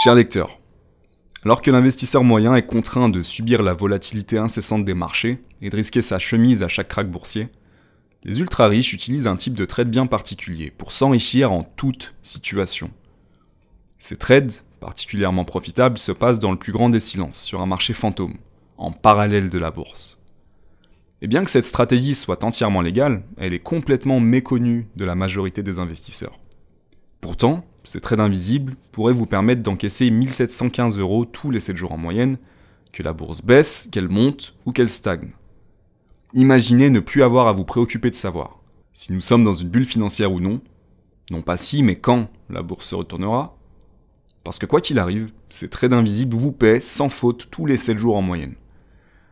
Cher lecteurs, alors que l'investisseur moyen est contraint de subir la volatilité incessante des marchés et de risquer sa chemise à chaque krach boursier, les ultra-riches utilisent un type de trade bien particulier pour s'enrichir en toute situation. Ces trades, particulièrement profitables, se passent dans le plus grand des silences, sur un marché fantôme, en parallèle de la bourse. Et bien que cette stratégie soit entièrement légale, elle est complètement méconnue de la majorité des investisseurs. Pourtant, ces trades invisibles pourraient vous permettre d'encaisser 1715 euros tous les 7 jours en moyenne, que la bourse baisse, qu'elle monte ou qu'elle stagne. Imaginez ne plus avoir à vous préoccuper de savoir si nous sommes dans une bulle financière ou non, non pas si, mais quand la bourse se retournera, parce que quoi qu'il arrive, ces trades invisibles vous paient sans faute tous les 7 jours en moyenne.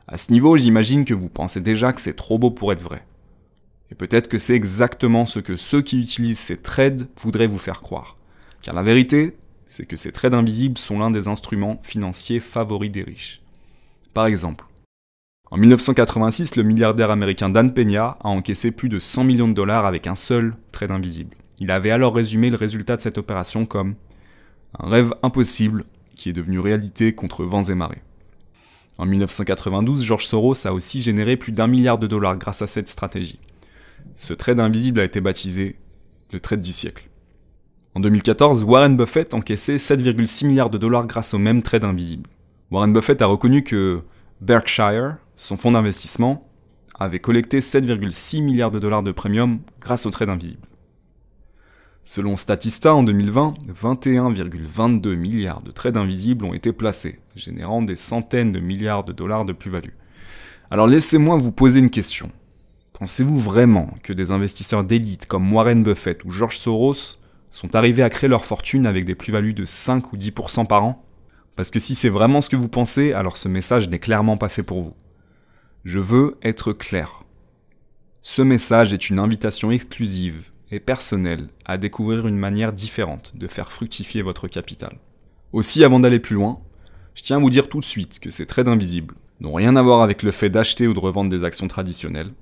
À ce niveau, j'imagine que vous pensez déjà que c'est trop beau pour être vrai. Et peut-être que c'est exactement ce que ceux qui utilisent ces trades voudraient vous faire croire. Car la vérité, c'est que ces trades invisibles sont l'un des instruments financiers favoris des riches. Par exemple, en 1986, le milliardaire américain Dan Peña a encaissé plus de 100 millions de dollars avec un seul trade invisible. Il avait alors résumé le résultat de cette opération comme un rêve impossible qui est devenu réalité contre vents et marées. En 1992, George Soros a aussi généré plus d'un milliard de dollars grâce à cette stratégie. Ce trade invisible a été baptisé le trade du siècle. En 2014, Warren Buffett encaissait 7,6 milliards de dollars grâce au même trades invisible. Warren Buffett a reconnu que Berkshire, son fonds d'investissement, avait collecté 7,6 milliards de dollars de premium grâce au trades invisible. Selon Statista, en 2020, 21,22 milliards de trades invisibles ont été placés, générant des centaines de milliards de dollars de plus-value. Alors laissez-moi vous poser une question. Pensez-vous vraiment que des investisseurs d'élite comme Warren Buffett ou George Soros sont arrivés à créer leur fortune avec des plus-values de 5 ou 10% par an Parce que si c'est vraiment ce que vous pensez, alors ce message n'est clairement pas fait pour vous. Je veux être clair. Ce message est une invitation exclusive et personnelle à découvrir une manière différente de faire fructifier votre capital. Aussi, avant d'aller plus loin, je tiens à vous dire tout de suite que ces trades invisibles, n'ont rien à voir avec le fait d'acheter ou de revendre des actions traditionnelles,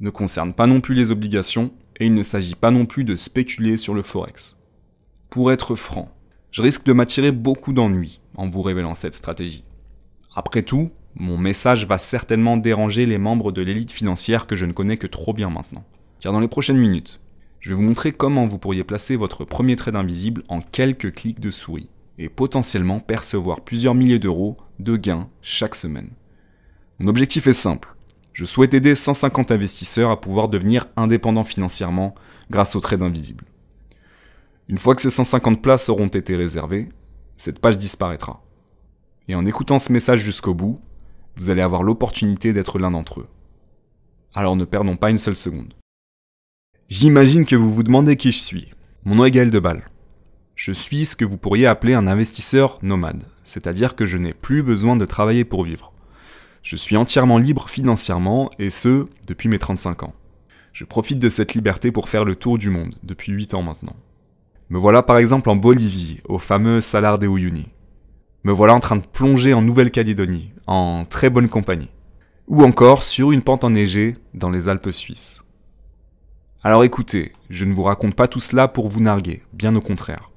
ne concernent pas non plus les obligations et il ne s'agit pas non plus de spéculer sur le forex. Pour être franc, je risque de m'attirer beaucoup d'ennuis en vous révélant cette stratégie. Après tout, mon message va certainement déranger les membres de l'élite financière que je ne connais que trop bien maintenant. Car dans les prochaines minutes, je vais vous montrer comment vous pourriez placer votre premier trade invisible en quelques clics de souris et potentiellement percevoir plusieurs milliers d'euros de gains chaque semaine. Mon objectif est simple je souhaite aider 150 investisseurs à pouvoir devenir indépendants financièrement grâce au trade invisible. Une fois que ces 150 places auront été réservées, cette page disparaîtra. Et en écoutant ce message jusqu'au bout, vous allez avoir l'opportunité d'être l'un d'entre eux. Alors ne perdons pas une seule seconde. J'imagine que vous vous demandez qui je suis. Mon nom est Gaël Deballe. Je suis ce que vous pourriez appeler un investisseur nomade, c'est-à-dire que je n'ai plus besoin de travailler pour vivre. Je suis entièrement libre financièrement, et ce, depuis mes 35 ans. Je profite de cette liberté pour faire le tour du monde, depuis 8 ans maintenant. Me voilà par exemple en Bolivie, au fameux Salar de Uyuni. Me voilà en train de plonger en Nouvelle-Calédonie, en très bonne compagnie. Ou encore sur une pente enneigée dans les Alpes suisses. Alors écoutez, je ne vous raconte pas tout cela pour vous narguer, bien au contraire.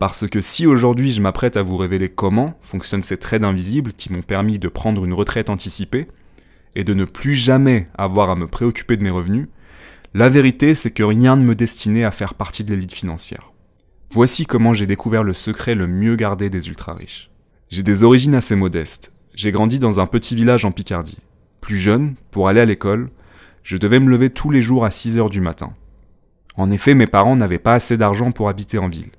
Parce que si aujourd'hui je m'apprête à vous révéler comment fonctionnent ces traits invisibles qui m'ont permis de prendre une retraite anticipée et de ne plus jamais avoir à me préoccuper de mes revenus, la vérité c'est que rien ne me destinait à faire partie de l'élite financière. Voici comment j'ai découvert le secret le mieux gardé des ultra-riches. J'ai des origines assez modestes. J'ai grandi dans un petit village en Picardie. Plus jeune, pour aller à l'école, je devais me lever tous les jours à 6 heures du matin. En effet, mes parents n'avaient pas assez d'argent pour habiter en ville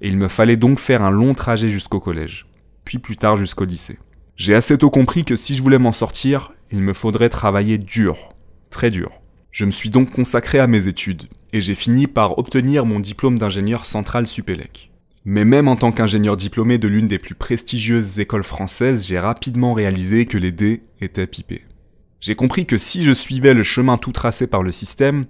et il me fallait donc faire un long trajet jusqu'au collège, puis plus tard jusqu'au lycée. J'ai assez tôt compris que si je voulais m'en sortir, il me faudrait travailler dur, très dur. Je me suis donc consacré à mes études, et j'ai fini par obtenir mon diplôme d'ingénieur central Supélec. Mais même en tant qu'ingénieur diplômé de l'une des plus prestigieuses écoles françaises, j'ai rapidement réalisé que les dés étaient pipés. J'ai compris que si je suivais le chemin tout tracé par le système,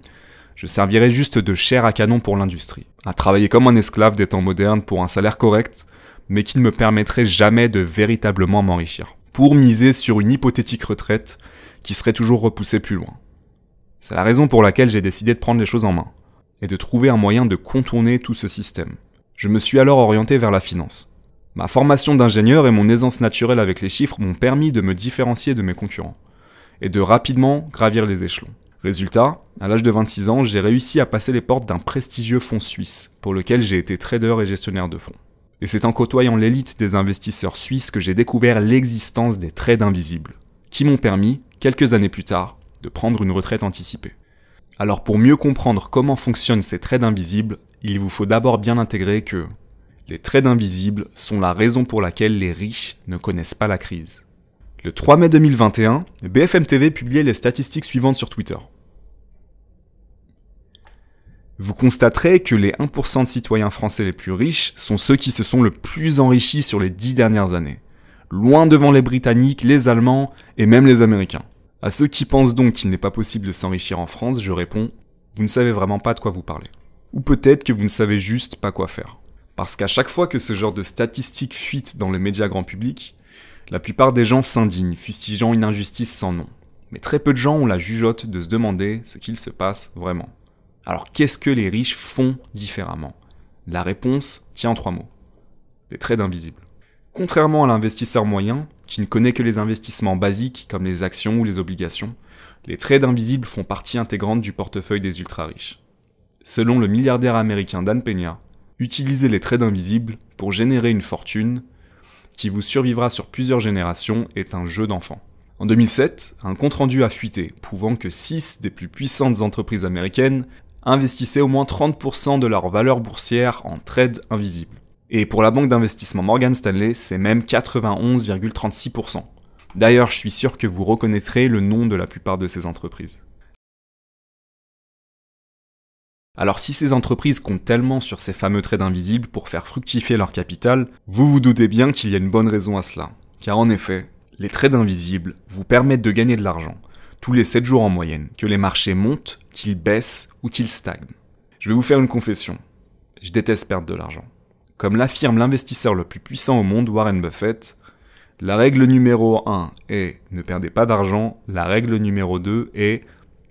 je servirais juste de chair à canon pour l'industrie, à travailler comme un esclave des temps modernes pour un salaire correct, mais qui ne me permettrait jamais de véritablement m'enrichir, pour miser sur une hypothétique retraite qui serait toujours repoussée plus loin. C'est la raison pour laquelle j'ai décidé de prendre les choses en main, et de trouver un moyen de contourner tout ce système. Je me suis alors orienté vers la finance. Ma formation d'ingénieur et mon aisance naturelle avec les chiffres m'ont permis de me différencier de mes concurrents, et de rapidement gravir les échelons. Résultat, à l'âge de 26 ans, j'ai réussi à passer les portes d'un prestigieux fonds suisse, pour lequel j'ai été trader et gestionnaire de fonds. Et c'est en côtoyant l'élite des investisseurs suisses que j'ai découvert l'existence des trades invisibles, qui m'ont permis, quelques années plus tard, de prendre une retraite anticipée. Alors pour mieux comprendre comment fonctionnent ces trades invisibles, il vous faut d'abord bien intégrer que les trades invisibles sont la raison pour laquelle les riches ne connaissent pas la crise. Le 3 mai 2021, BFM TV publiait les statistiques suivantes sur Twitter. Vous constaterez que les 1% de citoyens français les plus riches sont ceux qui se sont le plus enrichis sur les 10 dernières années, loin devant les Britanniques, les Allemands et même les Américains. À ceux qui pensent donc qu'il n'est pas possible de s'enrichir en France, je réponds, vous ne savez vraiment pas de quoi vous parlez. Ou peut-être que vous ne savez juste pas quoi faire. Parce qu'à chaque fois que ce genre de statistiques fuitent dans les médias grand public, la plupart des gens s'indignent, fustigeant une injustice sans nom. Mais très peu de gens ont la jugeote de se demander ce qu'il se passe vraiment. Alors qu'est-ce que les riches font différemment La réponse tient en trois mots. Les trades invisibles. Contrairement à l'investisseur moyen, qui ne connaît que les investissements basiques comme les actions ou les obligations, les trades invisibles font partie intégrante du portefeuille des ultra-riches. Selon le milliardaire américain Dan Peña, utiliser les trades invisibles pour générer une fortune qui vous survivra sur plusieurs générations, est un jeu d'enfant. En 2007, un compte-rendu a fuité, prouvant que 6 des plus puissantes entreprises américaines investissaient au moins 30% de leur valeur boursière en trades invisibles. Et pour la banque d'investissement Morgan Stanley, c'est même 91,36%. D'ailleurs, je suis sûr que vous reconnaîtrez le nom de la plupart de ces entreprises. Alors si ces entreprises comptent tellement sur ces fameux trades invisibles pour faire fructifier leur capital, vous vous doutez bien qu'il y a une bonne raison à cela. Car en effet, les trades invisibles vous permettent de gagner de l'argent, tous les 7 jours en moyenne, que les marchés montent, qu'ils baissent ou qu'ils stagnent. Je vais vous faire une confession. Je déteste perdre de l'argent. Comme l'affirme l'investisseur le plus puissant au monde, Warren Buffett, la règle numéro 1 est ne perdez pas d'argent, la règle numéro 2 est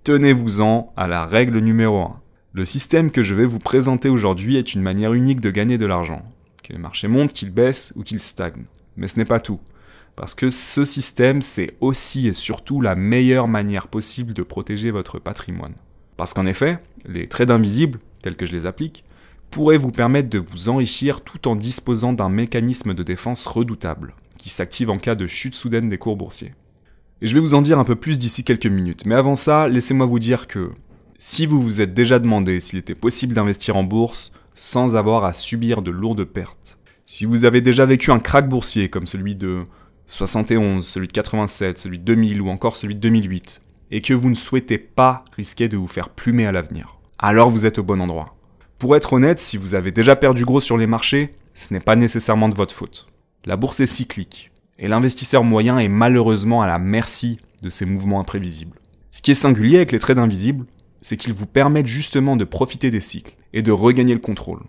tenez-vous-en à la règle numéro 1. Le système que je vais vous présenter aujourd'hui est une manière unique de gagner de l'argent. Que les marchés montent, qu'ils baissent ou qu'ils stagnent. Mais ce n'est pas tout. Parce que ce système, c'est aussi et surtout la meilleure manière possible de protéger votre patrimoine. Parce qu'en effet, les trades invisibles, tels que je les applique, pourraient vous permettre de vous enrichir tout en disposant d'un mécanisme de défense redoutable, qui s'active en cas de chute soudaine des cours boursiers. Et je vais vous en dire un peu plus d'ici quelques minutes, mais avant ça, laissez-moi vous dire que si vous vous êtes déjà demandé s'il était possible d'investir en bourse sans avoir à subir de lourdes pertes, si vous avez déjà vécu un krach boursier comme celui de 71, celui de 87, celui de 2000 ou encore celui de 2008, et que vous ne souhaitez pas risquer de vous faire plumer à l'avenir, alors vous êtes au bon endroit. Pour être honnête, si vous avez déjà perdu gros sur les marchés, ce n'est pas nécessairement de votre faute. La bourse est cyclique, et l'investisseur moyen est malheureusement à la merci de ces mouvements imprévisibles. Ce qui est singulier avec les trades invisibles, c'est qu'ils vous permettent justement de profiter des cycles et de regagner le contrôle.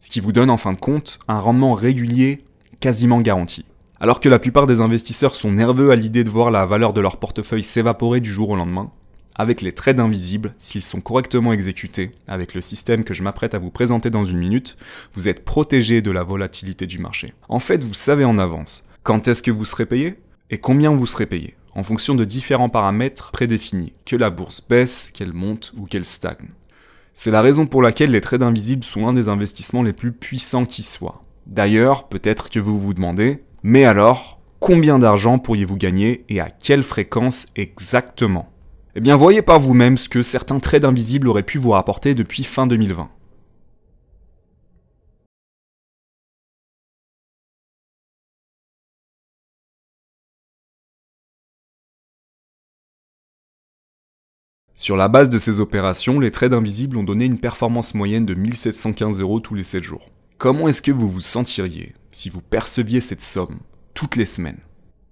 Ce qui vous donne en fin de compte un rendement régulier quasiment garanti. Alors que la plupart des investisseurs sont nerveux à l'idée de voir la valeur de leur portefeuille s'évaporer du jour au lendemain, avec les trades invisibles, s'ils sont correctement exécutés, avec le système que je m'apprête à vous présenter dans une minute, vous êtes protégé de la volatilité du marché. En fait, vous savez en avance quand est-ce que vous serez payé et combien vous serez payé en fonction de différents paramètres prédéfinis, que la bourse baisse, qu'elle monte ou qu'elle stagne. C'est la raison pour laquelle les trades invisibles sont l'un des investissements les plus puissants qui soient. D'ailleurs, peut-être que vous vous demandez, mais alors, combien d'argent pourriez-vous gagner et à quelle fréquence exactement Eh bien, voyez par vous-même ce que certains trades invisibles auraient pu vous rapporter depuis fin 2020. Sur la base de ces opérations, les trades invisibles ont donné une performance moyenne de 1715 euros tous les 7 jours. Comment est-ce que vous vous sentiriez si vous perceviez cette somme toutes les semaines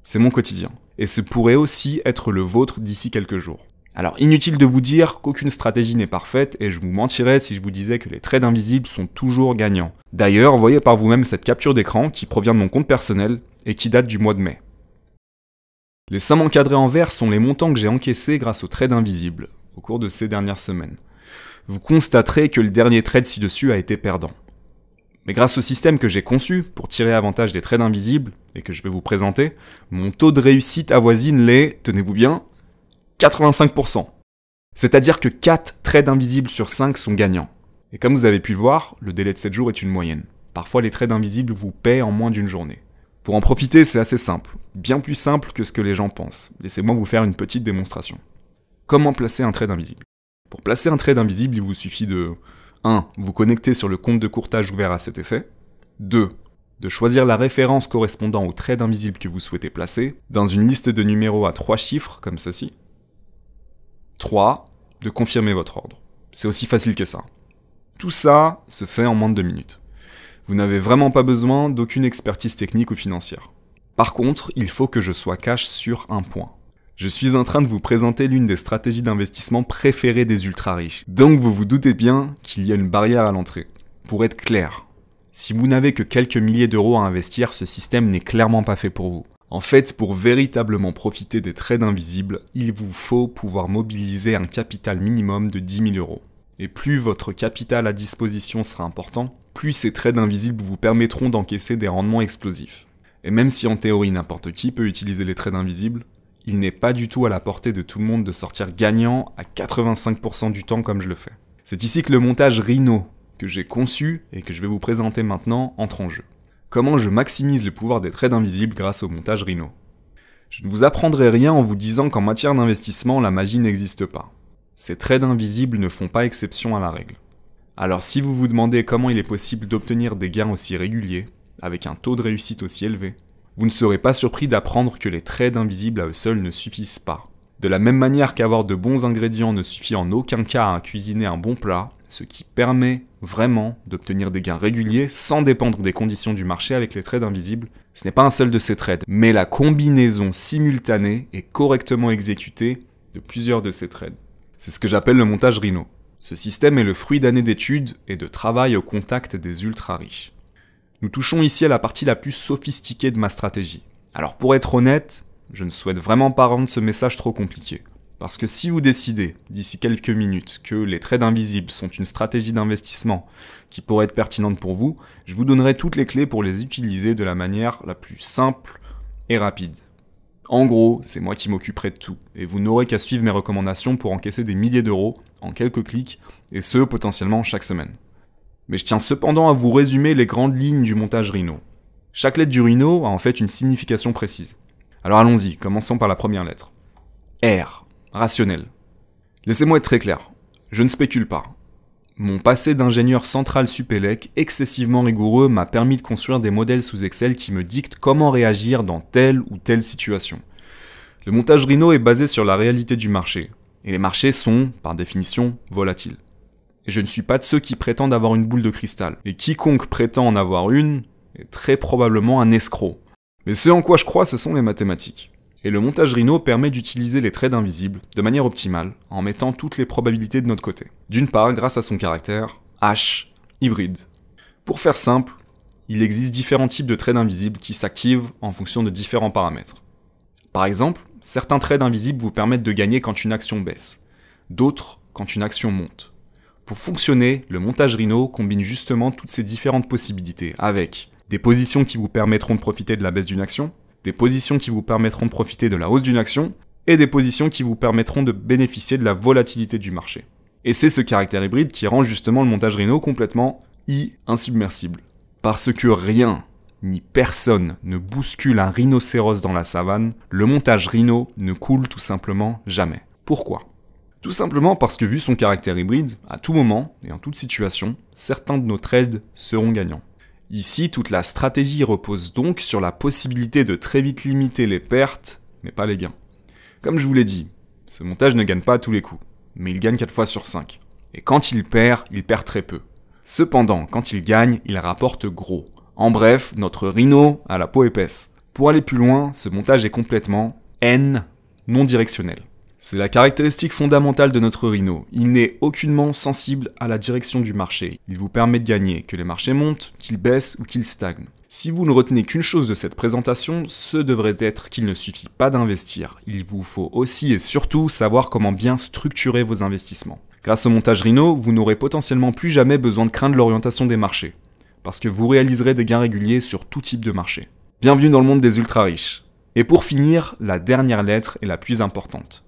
C'est mon quotidien, et ce pourrait aussi être le vôtre d'ici quelques jours. Alors inutile de vous dire qu'aucune stratégie n'est parfaite et je vous mentirais si je vous disais que les trades invisibles sont toujours gagnants. D'ailleurs, voyez par vous-même cette capture d'écran qui provient de mon compte personnel et qui date du mois de mai. Les sommes encadrées en vert sont les montants que j'ai encaissés grâce aux trades invisibles au cours de ces dernières semaines. Vous constaterez que le dernier trade ci-dessus a été perdant. Mais grâce au système que j'ai conçu pour tirer avantage des trades invisibles et que je vais vous présenter, mon taux de réussite avoisine les, tenez-vous bien, 85%. C'est-à-dire que 4 trades invisibles sur 5 sont gagnants. Et comme vous avez pu le voir, le délai de 7 jours est une moyenne. Parfois les trades invisibles vous paient en moins d'une journée. Pour en profiter, c'est assez simple. Bien plus simple que ce que les gens pensent. Laissez-moi vous faire une petite démonstration. Comment placer un trade invisible Pour placer un trade invisible, il vous suffit de 1. Vous connecter sur le compte de courtage ouvert à cet effet. 2. De choisir la référence correspondant au trade invisible que vous souhaitez placer dans une liste de numéros à 3 chiffres comme ceci. 3. De confirmer votre ordre. C'est aussi facile que ça. Tout ça se fait en moins de 2 minutes. Vous n'avez vraiment pas besoin d'aucune expertise technique ou financière. Par contre, il faut que je sois cash sur un point. Je suis en train de vous présenter l'une des stratégies d'investissement préférées des ultra-riches. Donc vous vous doutez bien qu'il y a une barrière à l'entrée. Pour être clair, si vous n'avez que quelques milliers d'euros à investir, ce système n'est clairement pas fait pour vous. En fait, pour véritablement profiter des trades invisibles, il vous faut pouvoir mobiliser un capital minimum de 10 000 euros. Et plus votre capital à disposition sera important, plus ces trades invisibles vous permettront d'encaisser des rendements explosifs. Et même si en théorie n'importe qui peut utiliser les trades invisibles, il n'est pas du tout à la portée de tout le monde de sortir gagnant à 85% du temps comme je le fais. C'est ici que le montage Rhino, que j'ai conçu et que je vais vous présenter maintenant, entre en jeu. Comment je maximise le pouvoir des trades invisibles grâce au montage Rhino Je ne vous apprendrai rien en vous disant qu'en matière d'investissement, la magie n'existe pas. Ces trades invisibles ne font pas exception à la règle. Alors si vous vous demandez comment il est possible d'obtenir des gains aussi réguliers, avec un taux de réussite aussi élevé, vous ne serez pas surpris d'apprendre que les trades invisibles à eux seuls ne suffisent pas. De la même manière qu'avoir de bons ingrédients ne suffit en aucun cas à cuisiner un bon plat, ce qui permet vraiment d'obtenir des gains réguliers sans dépendre des conditions du marché avec les trades invisibles, ce n'est pas un seul de ces trades, mais la combinaison simultanée et correctement exécutée de plusieurs de ces trades. C'est ce que j'appelle le montage Rhino. Ce système est le fruit d'années d'études et de travail au contact des ultra riches. Nous touchons ici à la partie la plus sophistiquée de ma stratégie. Alors pour être honnête, je ne souhaite vraiment pas rendre ce message trop compliqué. Parce que si vous décidez, d'ici quelques minutes, que les trades invisibles sont une stratégie d'investissement qui pourrait être pertinente pour vous, je vous donnerai toutes les clés pour les utiliser de la manière la plus simple et rapide. En gros, c'est moi qui m'occuperai de tout, et vous n'aurez qu'à suivre mes recommandations pour encaisser des milliers d'euros en quelques clics, et ce potentiellement chaque semaine mais je tiens cependant à vous résumer les grandes lignes du montage Rhino. Chaque lettre du Rhino a en fait une signification précise. Alors allons-y, commençons par la première lettre. R, rationnel. Laissez-moi être très clair, je ne spécule pas. Mon passé d'ingénieur central Supélec, excessivement rigoureux, m'a permis de construire des modèles sous Excel qui me dictent comment réagir dans telle ou telle situation. Le montage Rhino est basé sur la réalité du marché, et les marchés sont, par définition, volatiles. Et je ne suis pas de ceux qui prétendent avoir une boule de cristal. Et quiconque prétend en avoir une est très probablement un escroc. Mais ce en quoi je crois, ce sont les mathématiques. Et le montage Rhino permet d'utiliser les traits invisibles de manière optimale, en mettant toutes les probabilités de notre côté. D'une part, grâce à son caractère H hybride. Pour faire simple, il existe différents types de trades invisibles qui s'activent en fonction de différents paramètres. Par exemple, certains trades invisibles vous permettent de gagner quand une action baisse, d'autres quand une action monte. Pour fonctionner, le montage Rhino combine justement toutes ces différentes possibilités avec des positions qui vous permettront de profiter de la baisse d'une action, des positions qui vous permettront de profiter de la hausse d'une action, et des positions qui vous permettront de bénéficier de la volatilité du marché. Et c'est ce caractère hybride qui rend justement le montage Rhino complètement i-insubmersible. Parce que rien, ni personne ne bouscule un rhinocéros dans la savane, le montage Rhino ne coule tout simplement jamais. Pourquoi tout simplement parce que vu son caractère hybride, à tout moment et en toute situation, certains de nos trades seront gagnants. Ici, toute la stratégie repose donc sur la possibilité de très vite limiter les pertes, mais pas les gains. Comme je vous l'ai dit, ce montage ne gagne pas à tous les coups, mais il gagne 4 fois sur 5. Et quand il perd, il perd très peu. Cependant, quand il gagne, il rapporte gros. En bref, notre rhino à la peau épaisse. Pour aller plus loin, ce montage est complètement N non directionnel. C'est la caractéristique fondamentale de notre Rhino. Il n'est aucunement sensible à la direction du marché. Il vous permet de gagner, que les marchés montent, qu'ils baissent ou qu'ils stagnent. Si vous ne retenez qu'une chose de cette présentation, ce devrait être qu'il ne suffit pas d'investir. Il vous faut aussi et surtout savoir comment bien structurer vos investissements. Grâce au montage Rhino, vous n'aurez potentiellement plus jamais besoin de craindre l'orientation des marchés, parce que vous réaliserez des gains réguliers sur tout type de marché. Bienvenue dans le monde des ultra riches. Et pour finir, la dernière lettre est la plus importante.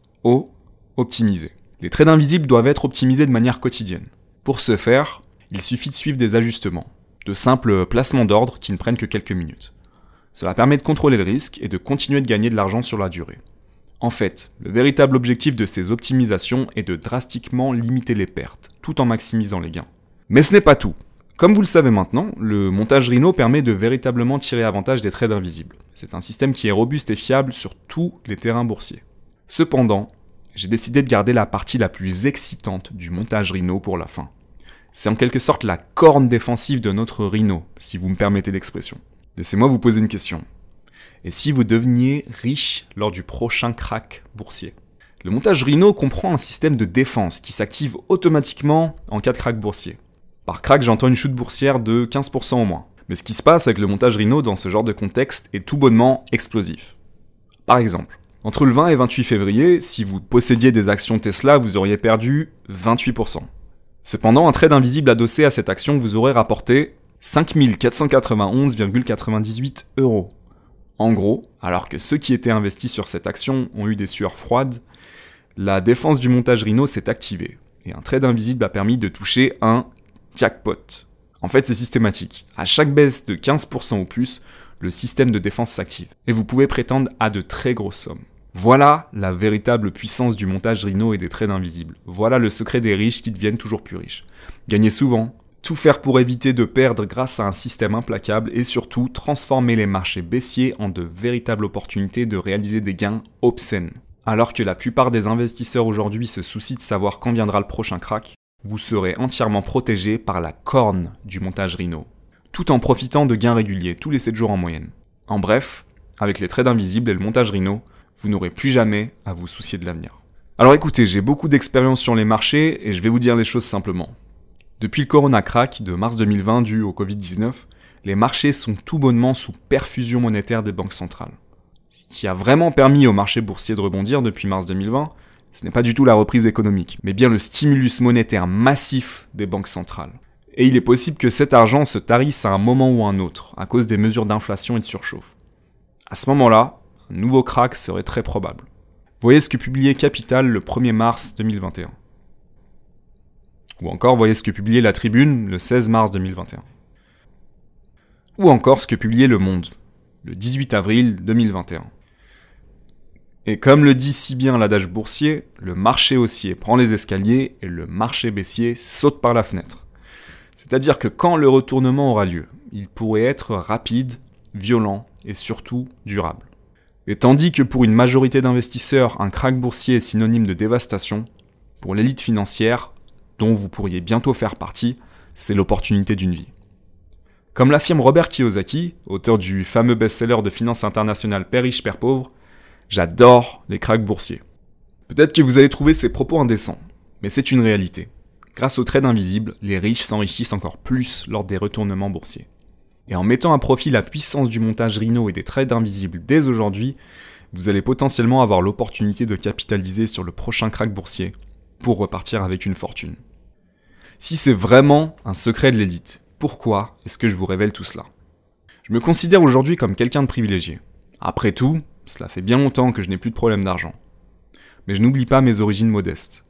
Optimiser. Les trades invisibles doivent être optimisés de manière quotidienne. Pour ce faire, il suffit de suivre des ajustements, de simples placements d'ordre qui ne prennent que quelques minutes. Cela permet de contrôler le risque et de continuer de gagner de l'argent sur la durée. En fait, le véritable objectif de ces optimisations est de drastiquement limiter les pertes, tout en maximisant les gains. Mais ce n'est pas tout. Comme vous le savez maintenant, le montage Rhino permet de véritablement tirer avantage des trades invisibles. C'est un système qui est robuste et fiable sur tous les terrains boursiers. Cependant, j'ai décidé de garder la partie la plus excitante du montage Rhino pour la fin. C'est en quelque sorte la corne défensive de notre Rhino, si vous me permettez l'expression. Laissez-moi vous poser une question. Et si vous deveniez riche lors du prochain crack boursier Le montage Rhino comprend un système de défense qui s'active automatiquement en cas de crack boursier. Par crack, j'entends une chute boursière de 15% au moins. Mais ce qui se passe avec le montage Rhino dans ce genre de contexte est tout bonnement explosif. Par exemple, entre le 20 et 28 février, si vous possédiez des actions Tesla, vous auriez perdu 28%. Cependant, un trade invisible adossé à cette action vous aurait rapporté 5491,98 euros. En gros, alors que ceux qui étaient investis sur cette action ont eu des sueurs froides, la défense du montage Rhino s'est activée, et un trade invisible a permis de toucher un jackpot. En fait, c'est systématique. À chaque baisse de 15% ou plus, le système de défense s'active, et vous pouvez prétendre à de très grosses sommes. Voilà la véritable puissance du montage Rhino et des trades invisibles. Voilà le secret des riches qui deviennent toujours plus riches. Gagner souvent, tout faire pour éviter de perdre grâce à un système implacable et surtout transformer les marchés baissiers en de véritables opportunités de réaliser des gains obscènes. Alors que la plupart des investisseurs aujourd'hui se soucient de savoir quand viendra le prochain crack, vous serez entièrement protégé par la corne du montage Rhino, tout en profitant de gains réguliers tous les 7 jours en moyenne. En bref, avec les trades invisibles et le montage Rhino, vous n'aurez plus jamais à vous soucier de l'avenir. Alors écoutez, j'ai beaucoup d'expérience sur les marchés et je vais vous dire les choses simplement. Depuis le corona crack de mars 2020 dû au Covid-19, les marchés sont tout bonnement sous perfusion monétaire des banques centrales. Ce qui a vraiment permis aux marchés boursiers de rebondir depuis mars 2020, ce n'est pas du tout la reprise économique, mais bien le stimulus monétaire massif des banques centrales. Et il est possible que cet argent se tarisse à un moment ou à un autre, à cause des mesures d'inflation et de surchauffe. À ce moment-là, un nouveau crack serait très probable. Voyez ce que publiait Capital le 1er mars 2021. Ou encore voyez ce que publiait La Tribune le 16 mars 2021. Ou encore ce que publiait Le Monde le 18 avril 2021. Et comme le dit si bien l'adage boursier, le marché haussier prend les escaliers et le marché baissier saute par la fenêtre. C'est-à-dire que quand le retournement aura lieu, il pourrait être rapide, violent et surtout durable. Et tandis que pour une majorité d'investisseurs, un krach boursier est synonyme de dévastation, pour l'élite financière, dont vous pourriez bientôt faire partie, c'est l'opportunité d'une vie. Comme l'affirme Robert Kiyosaki, auteur du fameux best-seller de finances internationales Père riche, père pauvre, j'adore les krachs boursiers. Peut-être que vous allez trouver ces propos indécents, mais c'est une réalité. Grâce aux trades invisibles, les riches s'enrichissent encore plus lors des retournements boursiers. Et en mettant à profit la puissance du montage Rhino et des trades invisibles dès aujourd'hui, vous allez potentiellement avoir l'opportunité de capitaliser sur le prochain crack boursier pour repartir avec une fortune. Si c'est vraiment un secret de l'élite, pourquoi est-ce que je vous révèle tout cela Je me considère aujourd'hui comme quelqu'un de privilégié. Après tout, cela fait bien longtemps que je n'ai plus de problème d'argent. Mais je n'oublie pas mes origines modestes.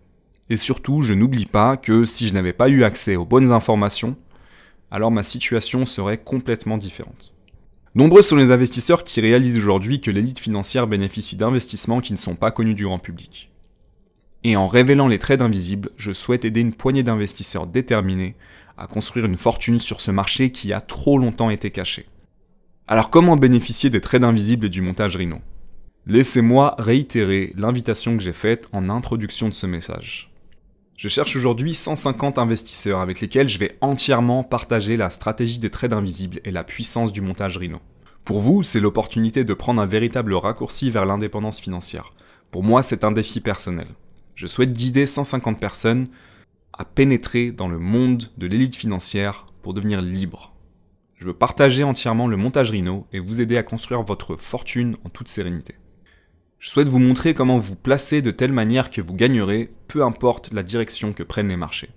Et surtout, je n'oublie pas que si je n'avais pas eu accès aux bonnes informations, alors ma situation serait complètement différente. Nombreux sont les investisseurs qui réalisent aujourd'hui que l'élite financière bénéficie d'investissements qui ne sont pas connus du grand public. Et en révélant les traits invisibles, je souhaite aider une poignée d'investisseurs déterminés à construire une fortune sur ce marché qui a trop longtemps été caché. Alors comment bénéficier des trades invisibles et du montage Rhino Laissez-moi réitérer l'invitation que j'ai faite en introduction de ce message. Je cherche aujourd'hui 150 investisseurs avec lesquels je vais entièrement partager la stratégie des trades invisibles et la puissance du montage Rhino. Pour vous, c'est l'opportunité de prendre un véritable raccourci vers l'indépendance financière. Pour moi, c'est un défi personnel. Je souhaite guider 150 personnes à pénétrer dans le monde de l'élite financière pour devenir libre. Je veux partager entièrement le montage Rhino et vous aider à construire votre fortune en toute sérénité. Je souhaite vous montrer comment vous placer de telle manière que vous gagnerez, peu importe la direction que prennent les marchés.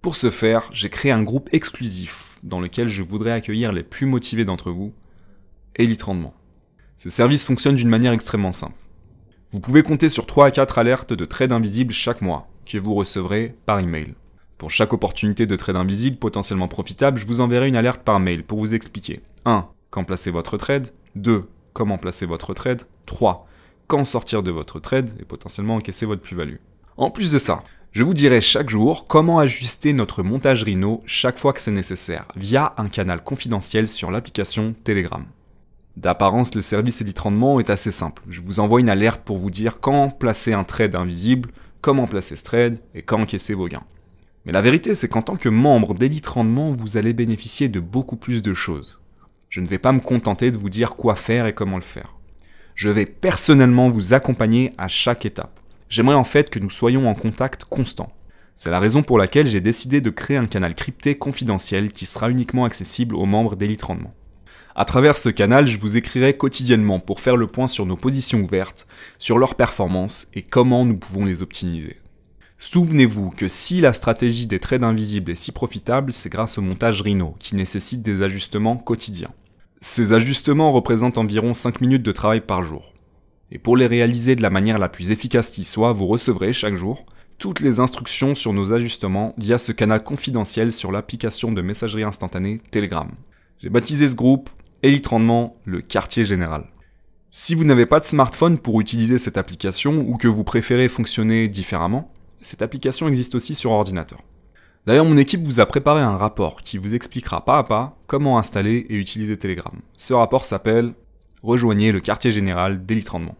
Pour ce faire, j'ai créé un groupe exclusif dans lequel je voudrais accueillir les plus motivés d'entre vous, Elite Rendement. Ce service fonctionne d'une manière extrêmement simple. Vous pouvez compter sur 3 à 4 alertes de trade invisible chaque mois que vous recevrez par email. Pour chaque opportunité de trade invisible potentiellement profitable, je vous enverrai une alerte par mail pour vous expliquer 1. Quand placer votre trade 2. Comment placer votre trade 3 quand sortir de votre trade et potentiellement encaisser votre plus-value. En plus de ça, je vous dirai chaque jour comment ajuster notre montage Rhino chaque fois que c'est nécessaire via un canal confidentiel sur l'application Telegram. D'apparence, le service Elite rendement est assez simple. Je vous envoie une alerte pour vous dire quand placer un trade invisible, comment placer ce trade et quand encaisser vos gains. Mais la vérité, c'est qu'en tant que membre d'Elite rendement, vous allez bénéficier de beaucoup plus de choses. Je ne vais pas me contenter de vous dire quoi faire et comment le faire. Je vais personnellement vous accompagner à chaque étape. J'aimerais en fait que nous soyons en contact constant. C'est la raison pour laquelle j'ai décidé de créer un canal crypté confidentiel qui sera uniquement accessible aux membres d'Elite Rendement. À travers ce canal, je vous écrirai quotidiennement pour faire le point sur nos positions ouvertes, sur leurs performances et comment nous pouvons les optimiser. Souvenez-vous que si la stratégie des trades invisibles est si profitable, c'est grâce au montage Rhino, qui nécessite des ajustements quotidiens. Ces ajustements représentent environ 5 minutes de travail par jour. Et pour les réaliser de la manière la plus efficace qui soit, vous recevrez chaque jour toutes les instructions sur nos ajustements via ce canal confidentiel sur l'application de messagerie instantanée Telegram. J'ai baptisé ce groupe, Elite Rendement, le quartier général. Si vous n'avez pas de smartphone pour utiliser cette application ou que vous préférez fonctionner différemment, cette application existe aussi sur ordinateur. D'ailleurs, mon équipe vous a préparé un rapport qui vous expliquera pas à pas comment installer et utiliser Telegram. Ce rapport s'appelle Rejoignez le quartier général d'Elite Rendement.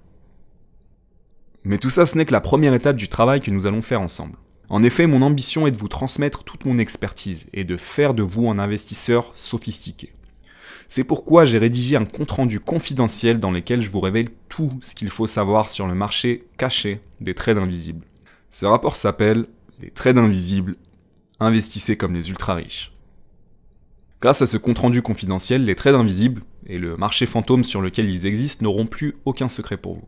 Mais tout ça, ce n'est que la première étape du travail que nous allons faire ensemble. En effet, mon ambition est de vous transmettre toute mon expertise et de faire de vous un investisseur sophistiqué. C'est pourquoi j'ai rédigé un compte-rendu confidentiel dans lequel je vous révèle tout ce qu'il faut savoir sur le marché caché des trades invisibles. Ce rapport s'appelle Les trades invisibles investissez comme les ultra-riches. Grâce à ce compte-rendu confidentiel, les trades invisibles et le marché fantôme sur lequel ils existent n'auront plus aucun secret pour vous.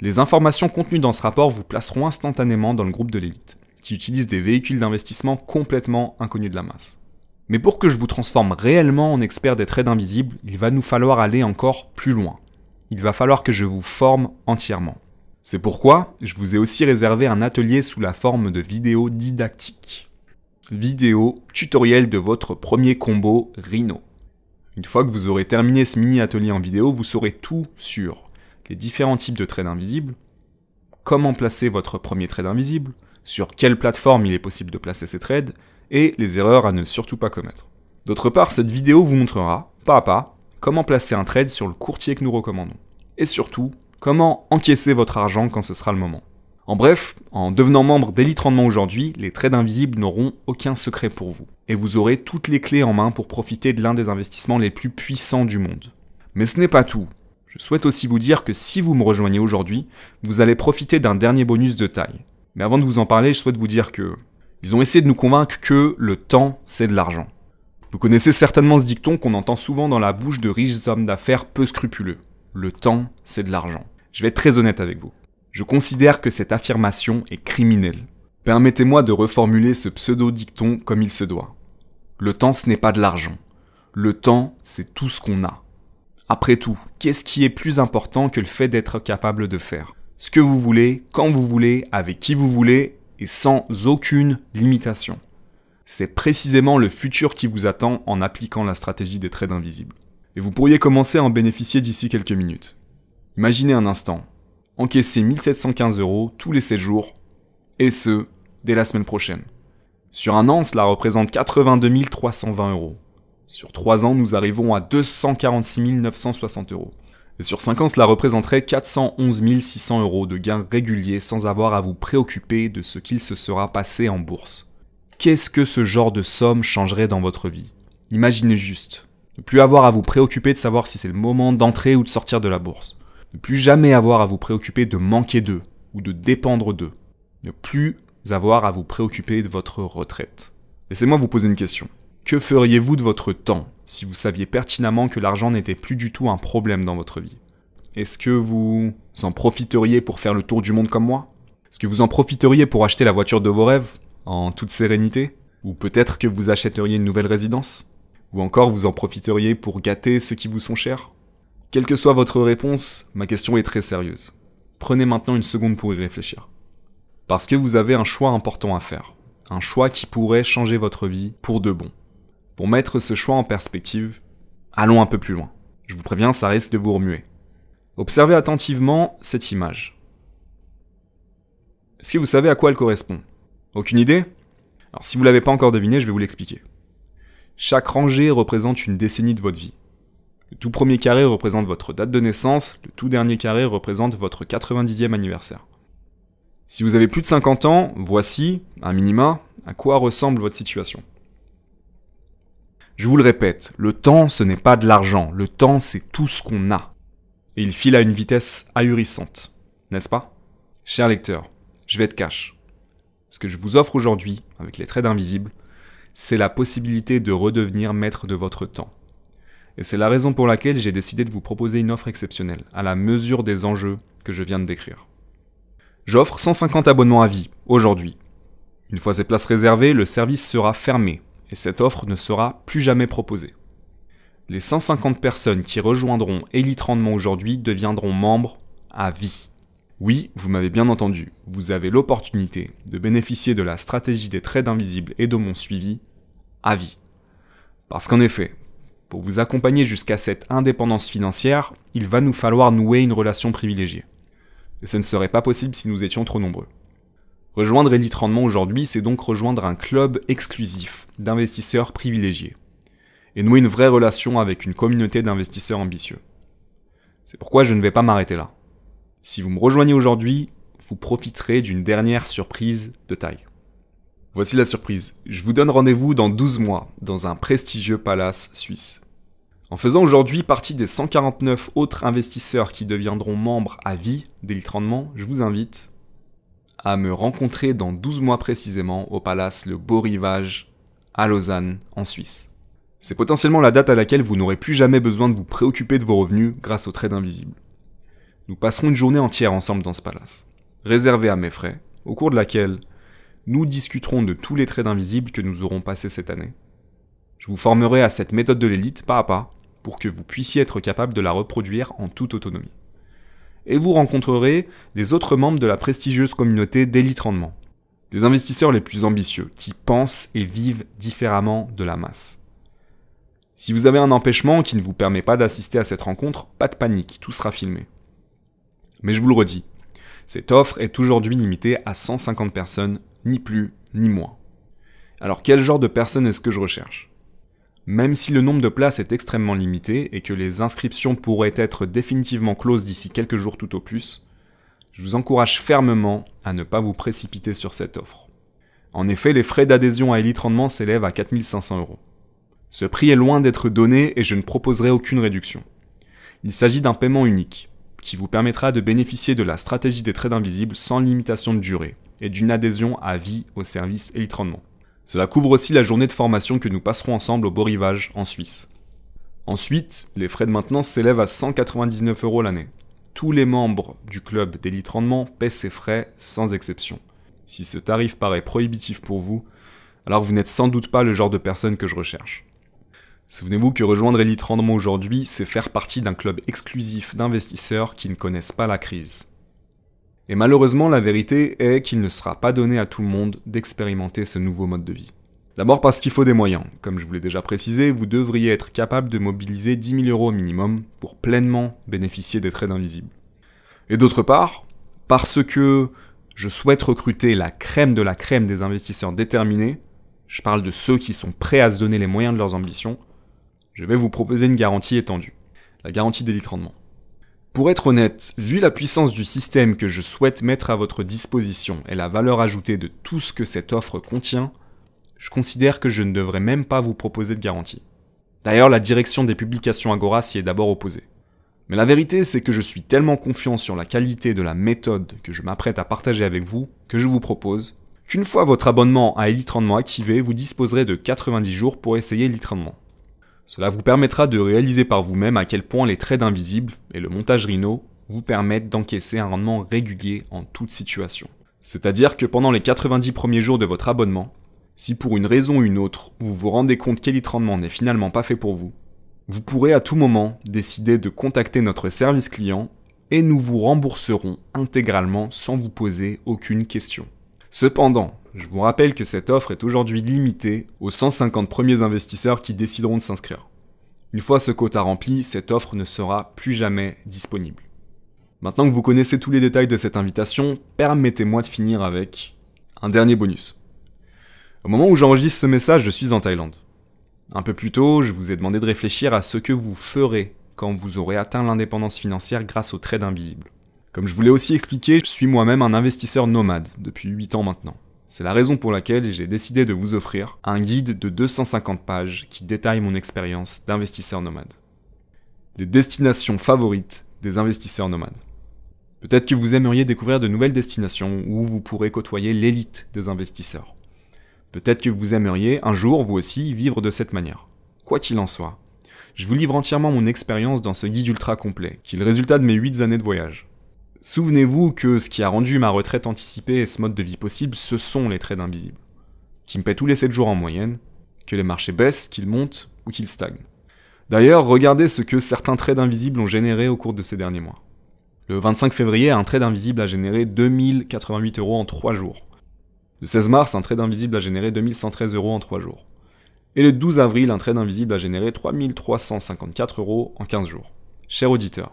Les informations contenues dans ce rapport vous placeront instantanément dans le groupe de l'élite, qui utilise des véhicules d'investissement complètement inconnus de la masse. Mais pour que je vous transforme réellement en expert des trades invisibles, il va nous falloir aller encore plus loin. Il va falloir que je vous forme entièrement. C'est pourquoi je vous ai aussi réservé un atelier sous la forme de vidéos didactiques vidéo tutoriel de votre premier combo Rhino. Une fois que vous aurez terminé ce mini atelier en vidéo, vous saurez tout sur les différents types de trades invisibles, comment placer votre premier trade invisible, sur quelle plateforme il est possible de placer ces trades, et les erreurs à ne surtout pas commettre. D'autre part, cette vidéo vous montrera, pas à pas, comment placer un trade sur le courtier que nous recommandons. Et surtout, comment encaisser votre argent quand ce sera le moment. En bref, en devenant membre d'Elite Rendement aujourd'hui, les trades invisibles n'auront aucun secret pour vous. Et vous aurez toutes les clés en main pour profiter de l'un des investissements les plus puissants du monde. Mais ce n'est pas tout. Je souhaite aussi vous dire que si vous me rejoignez aujourd'hui, vous allez profiter d'un dernier bonus de taille. Mais avant de vous en parler, je souhaite vous dire que... Ils ont essayé de nous convaincre que le temps, c'est de l'argent. Vous connaissez certainement ce dicton qu'on entend souvent dans la bouche de riches hommes d'affaires peu scrupuleux. Le temps, c'est de l'argent. Je vais être très honnête avec vous. Je considère que cette affirmation est criminelle. Permettez-moi de reformuler ce pseudo-dicton comme il se doit. Le temps, ce n'est pas de l'argent. Le temps, c'est tout ce qu'on a. Après tout, qu'est-ce qui est plus important que le fait d'être capable de faire ce que vous voulez, quand vous voulez, avec qui vous voulez et sans aucune limitation. C'est précisément le futur qui vous attend en appliquant la stratégie des trades invisibles. Et vous pourriez commencer à en bénéficier d'ici quelques minutes. Imaginez un instant, encaisser 1715 euros tous les 7 jours, et ce, dès la semaine prochaine. Sur un an, cela représente 82 320 euros. Sur 3 ans, nous arrivons à 246 960 euros. Et sur 5 ans, cela représenterait 411 600 euros de gains réguliers sans avoir à vous préoccuper de ce qu'il se sera passé en bourse. Qu'est-ce que ce genre de somme changerait dans votre vie Imaginez juste. Ne plus avoir à vous préoccuper de savoir si c'est le moment d'entrer ou de sortir de la bourse. Ne plus jamais avoir à vous préoccuper de manquer d'eux ou de dépendre d'eux. Ne plus avoir à vous préoccuper de votre retraite. Laissez-moi vous poser une question. Que feriez-vous de votre temps si vous saviez pertinemment que l'argent n'était plus du tout un problème dans votre vie Est-ce que vous en profiteriez pour faire le tour du monde comme moi Est-ce que vous en profiteriez pour acheter la voiture de vos rêves en toute sérénité Ou peut-être que vous achèteriez une nouvelle résidence Ou encore vous en profiteriez pour gâter ceux qui vous sont chers quelle que soit votre réponse, ma question est très sérieuse. Prenez maintenant une seconde pour y réfléchir. Parce que vous avez un choix important à faire. Un choix qui pourrait changer votre vie pour de bon. Pour mettre ce choix en perspective, allons un peu plus loin. Je vous préviens, ça risque de vous remuer. Observez attentivement cette image. Est-ce que vous savez à quoi elle correspond Aucune idée Alors si vous ne l'avez pas encore deviné, je vais vous l'expliquer. Chaque rangée représente une décennie de votre vie. Le tout premier carré représente votre date de naissance, le tout dernier carré représente votre 90e anniversaire. Si vous avez plus de 50 ans, voici, un minima, à quoi ressemble votre situation. Je vous le répète, le temps ce n'est pas de l'argent, le temps c'est tout ce qu'on a. Et il file à une vitesse ahurissante, n'est-ce pas Cher lecteur, je vais être cash. Ce que je vous offre aujourd'hui, avec les traits d'invisible, c'est la possibilité de redevenir maître de votre temps. Et c'est la raison pour laquelle j'ai décidé de vous proposer une offre exceptionnelle, à la mesure des enjeux que je viens de décrire. J'offre 150 abonnements à vie, aujourd'hui. Une fois ces places réservées, le service sera fermé, et cette offre ne sera plus jamais proposée. Les 150 personnes qui rejoindront Elite Rendement aujourd'hui deviendront membres à vie. Oui, vous m'avez bien entendu, vous avez l'opportunité de bénéficier de la stratégie des trades invisibles et de mon suivi à vie. Parce qu'en effet, pour vous accompagner jusqu'à cette indépendance financière, il va nous falloir nouer une relation privilégiée. Et ce ne serait pas possible si nous étions trop nombreux. Rejoindre Elite Rendement aujourd'hui, c'est donc rejoindre un club exclusif d'investisseurs privilégiés et nouer une vraie relation avec une communauté d'investisseurs ambitieux. C'est pourquoi je ne vais pas m'arrêter là. Si vous me rejoignez aujourd'hui, vous profiterez d'une dernière surprise de taille. Voici la surprise. Je vous donne rendez-vous dans 12 mois dans un prestigieux palace suisse. En faisant aujourd'hui partie des 149 autres investisseurs qui deviendront membres à vie d'Elite Rendement, je vous invite à me rencontrer dans 12 mois précisément au Palace Le Beau Rivage à Lausanne, en Suisse. C'est potentiellement la date à laquelle vous n'aurez plus jamais besoin de vous préoccuper de vos revenus grâce aux trades invisible. Nous passerons une journée entière ensemble dans ce palace, réservé à mes frais, au cours de laquelle nous discuterons de tous les trades invisibles que nous aurons passés cette année, je vous formerai à cette méthode de l'élite pas à pas pour que vous puissiez être capable de la reproduire en toute autonomie. Et vous rencontrerez les autres membres de la prestigieuse communauté d'élite rendement, des investisseurs les plus ambitieux qui pensent et vivent différemment de la masse. Si vous avez un empêchement qui ne vous permet pas d'assister à cette rencontre, pas de panique, tout sera filmé. Mais je vous le redis, cette offre est aujourd'hui limitée à 150 personnes, ni plus, ni moins. Alors quel genre de personnes est-ce que je recherche même si le nombre de places est extrêmement limité et que les inscriptions pourraient être définitivement closes d'ici quelques jours tout au plus, je vous encourage fermement à ne pas vous précipiter sur cette offre. En effet, les frais d'adhésion à Elite Rendement s'élèvent à 4500 euros. Ce prix est loin d'être donné et je ne proposerai aucune réduction. Il s'agit d'un paiement unique, qui vous permettra de bénéficier de la stratégie des trades invisibles sans limitation de durée et d'une adhésion à vie au service Elite Rendement. Cela couvre aussi la journée de formation que nous passerons ensemble au Beau Rivage, en Suisse. Ensuite, les frais de maintenance s'élèvent à 199 euros l'année. Tous les membres du club d'élite rendement paient ces frais sans exception. Si ce tarif paraît prohibitif pour vous, alors vous n'êtes sans doute pas le genre de personne que je recherche. Souvenez-vous que rejoindre Elite Rendement aujourd'hui, c'est faire partie d'un club exclusif d'investisseurs qui ne connaissent pas la crise. Et malheureusement, la vérité est qu'il ne sera pas donné à tout le monde d'expérimenter ce nouveau mode de vie. D'abord parce qu'il faut des moyens. Comme je vous l'ai déjà précisé, vous devriez être capable de mobiliser 10 000 euros au minimum pour pleinement bénéficier des trades invisibles. Et d'autre part, parce que je souhaite recruter la crème de la crème des investisseurs déterminés, je parle de ceux qui sont prêts à se donner les moyens de leurs ambitions, je vais vous proposer une garantie étendue, la garantie d'élite rendement. Pour être honnête, vu la puissance du système que je souhaite mettre à votre disposition et la valeur ajoutée de tout ce que cette offre contient, je considère que je ne devrais même pas vous proposer de garantie. D'ailleurs, la direction des publications Agora s'y est d'abord opposée. Mais la vérité, c'est que je suis tellement confiant sur la qualité de la méthode que je m'apprête à partager avec vous, que je vous propose qu'une fois votre abonnement à Elite Rendement activé, vous disposerez de 90 jours pour essayer Elite Rendement. Cela vous permettra de réaliser par vous-même à quel point les trades invisibles et le montage Rhino vous permettent d'encaisser un rendement régulier en toute situation. C'est-à-dire que pendant les 90 premiers jours de votre abonnement, si pour une raison ou une autre vous vous rendez compte qu'Elite Rendement n'est finalement pas fait pour vous, vous pourrez à tout moment décider de contacter notre service client et nous vous rembourserons intégralement sans vous poser aucune question. Cependant, je vous rappelle que cette offre est aujourd'hui limitée aux 150 premiers investisseurs qui décideront de s'inscrire. Une fois ce quota rempli, cette offre ne sera plus jamais disponible. Maintenant que vous connaissez tous les détails de cette invitation, permettez-moi de finir avec un dernier bonus. Au moment où j'enregistre ce message, je suis en Thaïlande. Un peu plus tôt, je vous ai demandé de réfléchir à ce que vous ferez quand vous aurez atteint l'indépendance financière grâce au trade invisible. Comme je vous l'ai aussi expliqué, je suis moi-même un investisseur nomade depuis 8 ans maintenant. C'est la raison pour laquelle j'ai décidé de vous offrir un guide de 250 pages qui détaille mon expérience d'investisseur nomade. Des destinations favorites des investisseurs nomades. Peut-être que vous aimeriez découvrir de nouvelles destinations où vous pourrez côtoyer l'élite des investisseurs. Peut-être que vous aimeriez un jour, vous aussi, vivre de cette manière. Quoi qu'il en soit, je vous livre entièrement mon expérience dans ce guide ultra complet, qui est le résultat de mes 8 années de voyage. Souvenez-vous que ce qui a rendu ma retraite anticipée et ce mode de vie possible, ce sont les trades invisibles, qui me paient tous les 7 jours en moyenne, que les marchés baissent, qu'ils montent ou qu'ils stagnent. D'ailleurs, regardez ce que certains trades invisibles ont généré au cours de ces derniers mois. Le 25 février, un trade invisible a généré 2088 euros en 3 jours. Le 16 mars, un trade invisible a généré 2113 euros en 3 jours. Et le 12 avril, un trade invisible a généré 3354 euros en 15 jours. Cher auditeur,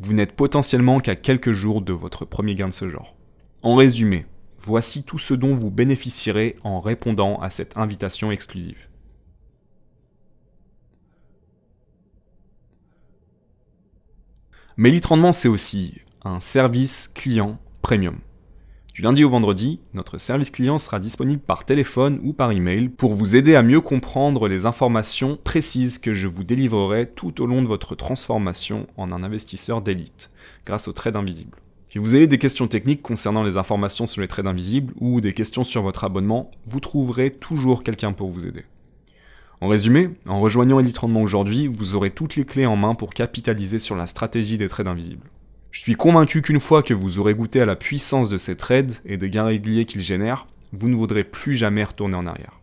vous n'êtes potentiellement qu'à quelques jours de votre premier gain de ce genre. En résumé, voici tout ce dont vous bénéficierez en répondant à cette invitation exclusive. Mais Rendement, c'est aussi un service client premium. Du lundi au vendredi, notre service client sera disponible par téléphone ou par email pour vous aider à mieux comprendre les informations précises que je vous délivrerai tout au long de votre transformation en un investisseur d'élite, grâce au trades invisibles. Si vous avez des questions techniques concernant les informations sur les trades invisibles ou des questions sur votre abonnement, vous trouverez toujours quelqu'un pour vous aider. En résumé, en rejoignant Elite Rendement aujourd'hui, vous aurez toutes les clés en main pour capitaliser sur la stratégie des trades invisibles. Je suis convaincu qu'une fois que vous aurez goûté à la puissance de cette aide et des gains réguliers qu'il génère, vous ne voudrez plus jamais retourner en arrière.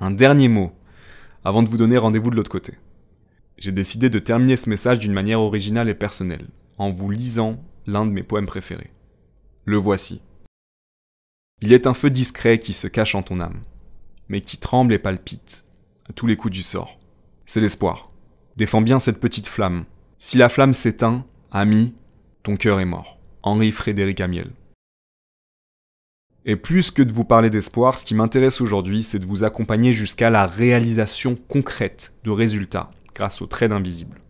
Un dernier mot, avant de vous donner rendez-vous de l'autre côté. J'ai décidé de terminer ce message d'une manière originale et personnelle, en vous lisant l'un de mes poèmes préférés. Le voici. Il est un feu discret qui se cache en ton âme, mais qui tremble et palpite, à tous les coups du sort. C'est l'espoir. Défends bien cette petite flamme. Si la flamme s'éteint, ami, ton cœur est mort. Henri Frédéric Amiel. Et plus que de vous parler d'espoir, ce qui m'intéresse aujourd'hui, c'est de vous accompagner jusqu'à la réalisation concrète de résultats grâce aux traits d'invisible.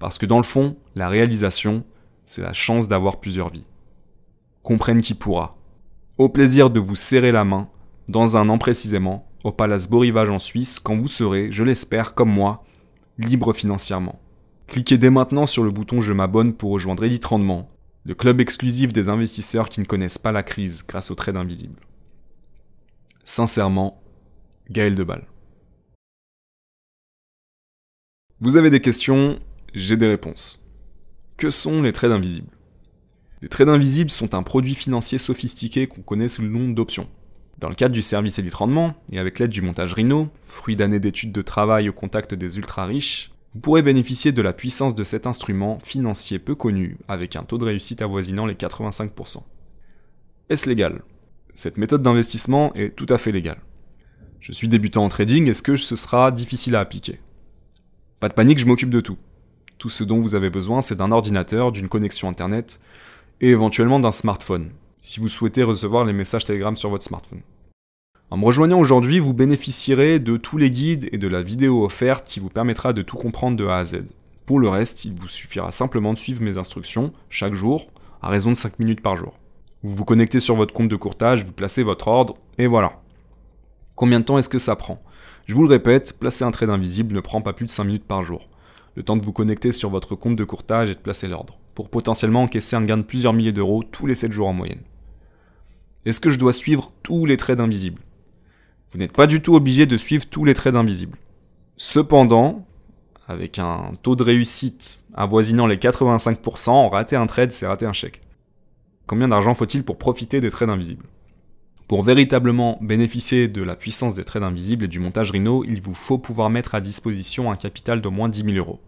Parce que dans le fond, la réalisation, c'est la chance d'avoir plusieurs vies. Comprenne qui pourra. Au plaisir de vous serrer la main, dans un an précisément, au Palace Borivage en Suisse, quand vous serez, je l'espère, comme moi, libre financièrement. Cliquez dès maintenant sur le bouton Je m'abonne pour rejoindre Elite Rendement, le club exclusif des investisseurs qui ne connaissent pas la crise grâce aux trades invisibles. Sincèrement, Gaël Debal. Vous avez des questions, j'ai des réponses. Que sont les trades invisibles Les trades invisibles sont un produit financier sophistiqué qu'on connaît sous le nom d'options. Dans le cadre du service Elite Rendement, et avec l'aide du montage Rhino, fruit d'années d'études de travail au contact des ultra-riches, vous pourrez bénéficier de la puissance de cet instrument financier peu connu avec un taux de réussite avoisinant les 85%. Est-ce légal Cette méthode d'investissement est tout à fait légale. Je suis débutant en trading, est-ce que ce sera difficile à appliquer Pas de panique, je m'occupe de tout. Tout ce dont vous avez besoin, c'est d'un ordinateur, d'une connexion Internet et éventuellement d'un smartphone, si vous souhaitez recevoir les messages Telegram sur votre smartphone. En me rejoignant aujourd'hui, vous bénéficierez de tous les guides et de la vidéo offerte qui vous permettra de tout comprendre de A à Z. Pour le reste, il vous suffira simplement de suivre mes instructions chaque jour, à raison de 5 minutes par jour. Vous vous connectez sur votre compte de courtage, vous placez votre ordre, et voilà. Combien de temps est-ce que ça prend Je vous le répète, placer un trade invisible ne prend pas plus de 5 minutes par jour. Le temps de vous connecter sur votre compte de courtage et de placer l'ordre, pour potentiellement encaisser un gain de plusieurs milliers d'euros tous les 7 jours en moyenne. Est-ce que je dois suivre tous les trades invisibles vous n'êtes pas du tout obligé de suivre tous les trades invisibles. Cependant, avec un taux de réussite avoisinant les 85%, rater un trade, c'est rater un chèque. Combien d'argent faut-il pour profiter des trades invisibles Pour véritablement bénéficier de la puissance des trades invisibles et du montage Rhino, il vous faut pouvoir mettre à disposition un capital de moins 10 000 euros.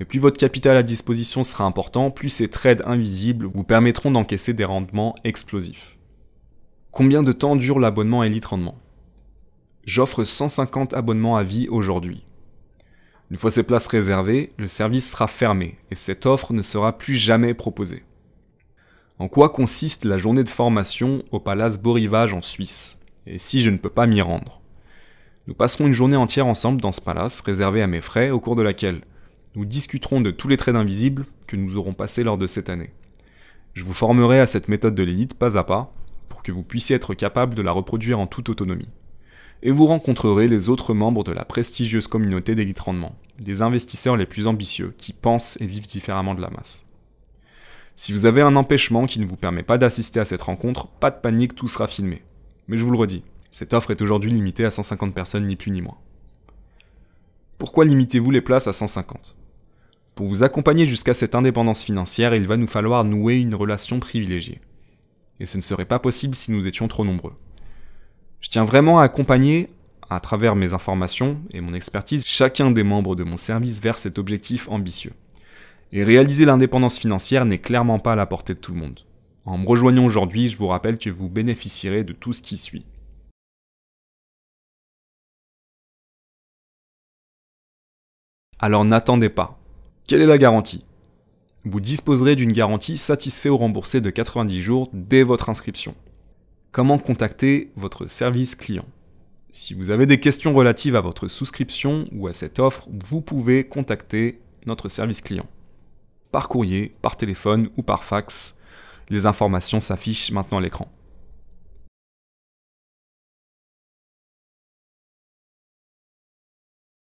Et plus votre capital à disposition sera important, plus ces trades invisibles vous permettront d'encaisser des rendements explosifs. Combien de temps dure l'abonnement Elite Rendement J'offre 150 abonnements à vie aujourd'hui. Une fois ces places réservées, le service sera fermé et cette offre ne sera plus jamais proposée. En quoi consiste la journée de formation au Palace Borivage en Suisse Et si je ne peux pas m'y rendre Nous passerons une journée entière ensemble dans ce palace réservé à mes frais au cours de laquelle nous discuterons de tous les traits invisibles que nous aurons passés lors de cette année. Je vous formerai à cette méthode de l'élite pas à pas pour que vous puissiez être capable de la reproduire en toute autonomie et vous rencontrerez les autres membres de la prestigieuse communauté d'élite rendement, des investisseurs les plus ambitieux qui pensent et vivent différemment de la masse. Si vous avez un empêchement qui ne vous permet pas d'assister à cette rencontre, pas de panique, tout sera filmé. Mais je vous le redis, cette offre est aujourd'hui limitée à 150 personnes, ni plus ni moins. Pourquoi limitez-vous les places à 150 Pour vous accompagner jusqu'à cette indépendance financière, il va nous falloir nouer une relation privilégiée. Et ce ne serait pas possible si nous étions trop nombreux. Je tiens vraiment à accompagner, à travers mes informations et mon expertise, chacun des membres de mon service vers cet objectif ambitieux. Et réaliser l'indépendance financière n'est clairement pas à la portée de tout le monde. En me rejoignant aujourd'hui, je vous rappelle que vous bénéficierez de tout ce qui suit. Alors n'attendez pas. Quelle est la garantie Vous disposerez d'une garantie satisfait ou remboursée de 90 jours dès votre inscription comment contacter votre service client. Si vous avez des questions relatives à votre souscription ou à cette offre, vous pouvez contacter notre service client. Par courrier, par téléphone ou par fax, les informations s'affichent maintenant à l'écran.